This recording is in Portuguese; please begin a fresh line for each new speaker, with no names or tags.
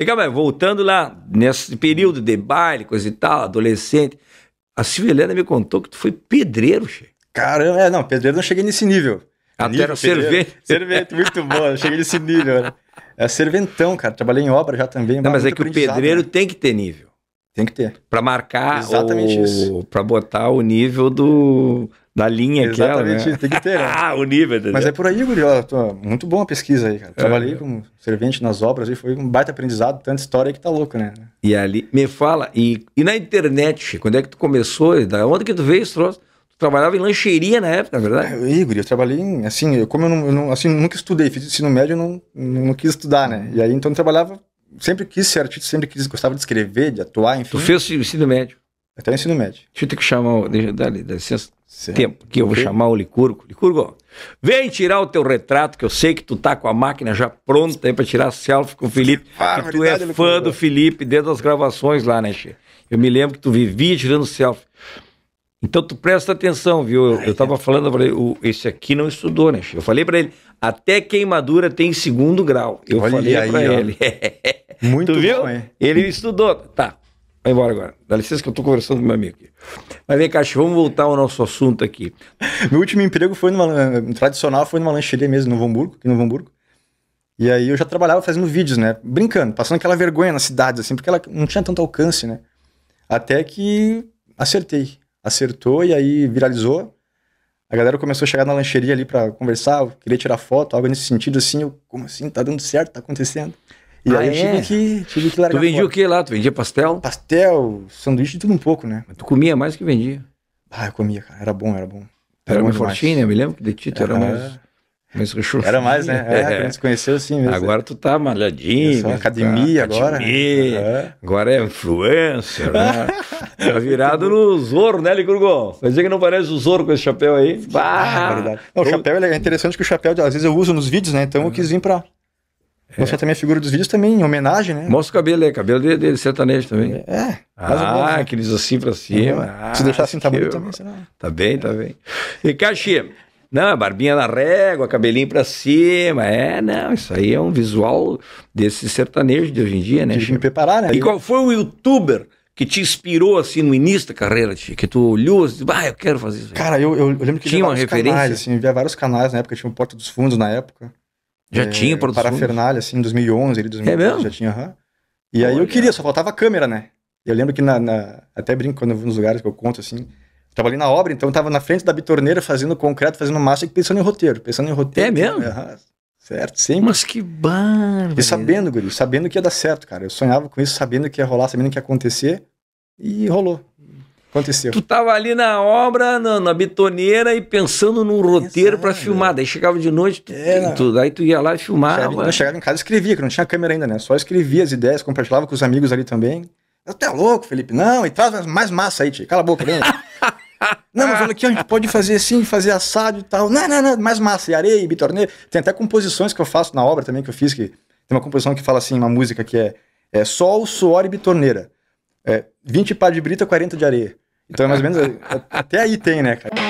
E cá aí, voltando lá, nesse período de baile, coisa e tal, adolescente, a Silvelena me contou que tu foi pedreiro, chefe. Caramba, é, não, pedreiro não cheguei nesse nível. Até ah, nível, era servente. Servente, muito
bom, eu cheguei nesse nível, né? É serventão, cara, trabalhei em obra já
também. Não, mas é que o pedreiro né? tem que ter nível. Tem que ter. Para marcar Exatamente o... isso. Para botar o nível do da linha aqui, aquela, né? tem que ter. Né? ah, o nível. Mas é por
aí, Guri, ó, tô... muito bom a pesquisa aí, cara. É. Trabalhei é. como servente nas obras e foi um baita aprendizado, tanta história que tá louco, né?
E ali, me fala, e, e na internet, quando é que tu começou? Da onde que tu veio esse troço? Tu trabalhava em lancheria na época, na verdade? É, Igor, eu trabalhei em, assim, eu,
como eu, não, eu não, assim, nunca estudei, fiz ensino médio, eu não, não, não quis estudar, né? E aí, então, eu trabalhava, sempre
quis ser artista, sempre quis, gostava de escrever, de atuar, enfim. Tu fez ensino médio? Até o ensino médio. Deixa eu ter que chamar, deixa, dá, dá licença. Certo. Tempo, que eu vou chamar o Licurgo. Licurgo, vem tirar o teu retrato, que eu sei que tu tá com a máquina já pronta aí pra tirar selfie com o Felipe. que tu é fã do Felipe desde as gravações lá, né, Che? Eu me lembro que tu vivia tirando selfie. Então tu presta atenção, viu? Eu, eu tava falando, eu falei, o, esse aqui não estudou, né? Che? Eu falei para ele, até queimadura tem segundo grau. Eu Olha falei para ele. Muito tu viu? Bom, é. Ele estudou. Tá. Vai embora agora. Dá licença que eu estou conversando com meu amigo aqui. Mas vem cá, vamos voltar ao nosso assunto aqui. Meu último emprego foi numa. Eh, tradicional foi numa
lancheria mesmo, no Hamburgo, aqui no Hamburgo. E aí eu já trabalhava fazendo vídeos, né? Brincando, passando aquela vergonha nas cidades, assim, porque ela não tinha tanto alcance, né? Até que acertei. Acertou e aí viralizou. A galera começou a chegar na lancheria ali para conversar, queria tirar foto, algo nesse sentido assim. Eu, como assim? Tá dando certo? Tá acontecendo? E ah, aí tive, é? que, tive que largar. Tu vendia o
que lá? Tu vendia pastel? Pastel,
sanduíche, tudo um pouco, né? Mas tu comia mais que vendia? Ah, eu comia, cara. Era bom, era bom. Era, era mais fortinho, né? Eu me lembro que de ti era, era mais.
Mas Era mais, né? É, é. gente se conheceu, sim mesmo. Agora tu tá malhadinho. Só tá academia tá, agora. Né? Academia, uhum. Agora é influencer, né? tá virado no Zorro, né, Licurgo? fazer que não parece o Zorro com esse chapéu aí? Bah! Ah, é verdade. Não, o chapéu é interessante que o
chapéu, às vezes, eu uso nos vídeos, né? Então eu quis vir pra, você é. também a é figura dos vídeos também, em homenagem, né?
Mostra o cabelo aí, é, cabelo dele, dele sertanejo também. É. Ah, aqueles né? assim pra cima. Se deixar assim, tá ah, bom também, será? Tá bem, tá bem. E Caxi, não, barbinha na régua, cabelinho pra cima. É, não, isso aí é um visual desse sertanejo de hoje em dia, né? De me preparar, né? E qual foi o youtuber que te inspirou assim no início da carreira, tia, que tu olhou e assim, disse, ah, eu quero fazer isso. Aí. Cara, eu,
eu, lembro que tinha vários referência. canais, assim, via vários canais na época, tinha o Porta dos Fundos na época.
Já é, tinha produção? Parafernália,
assim, em 2011, ele 2011. É mesmo? Já tinha, uhum. E aí eu queria, só faltava câmera, né? Eu lembro que na, na, Até brinco quando eu vou nos lugares que eu conto, assim. Trabalhei na obra, então eu tava na frente da bitorneira fazendo concreto, fazendo massa e pensando em roteiro. Pensando em roteiro. É mesmo? Uhum. Certo, sim. Mas que barba. E sabendo, guri, sabendo que ia dar certo, cara. Eu sonhava com isso, sabendo que ia rolar, sabendo que ia acontecer. E rolou. Aconteceu. Tu
tava ali na obra, na, na betoneira e pensando num roteiro para filmar. Daí chegava de noite, tu, é, tu, tu ia lá e filmava. Chegava, eu
chegava em casa e escrevia, que não tinha câmera ainda, né? Só escrevia as ideias, compartilhava com os amigos ali também. Eu até louco, Felipe. Não, e traz mais massa aí, tio. Cala a boca, né? não, mas olha aqui, a gente pode fazer assim, fazer assado e tal. Não, não, não, mais massa, e areia, e bitorneira. Tem até composições que eu faço na obra também que eu fiz, que tem uma composição que fala assim, uma música que é, é sol, suor e bitorneira. É, 20 pá de brita, 40 de areia. Então é mais ou menos. É, até aí tem, né, cara?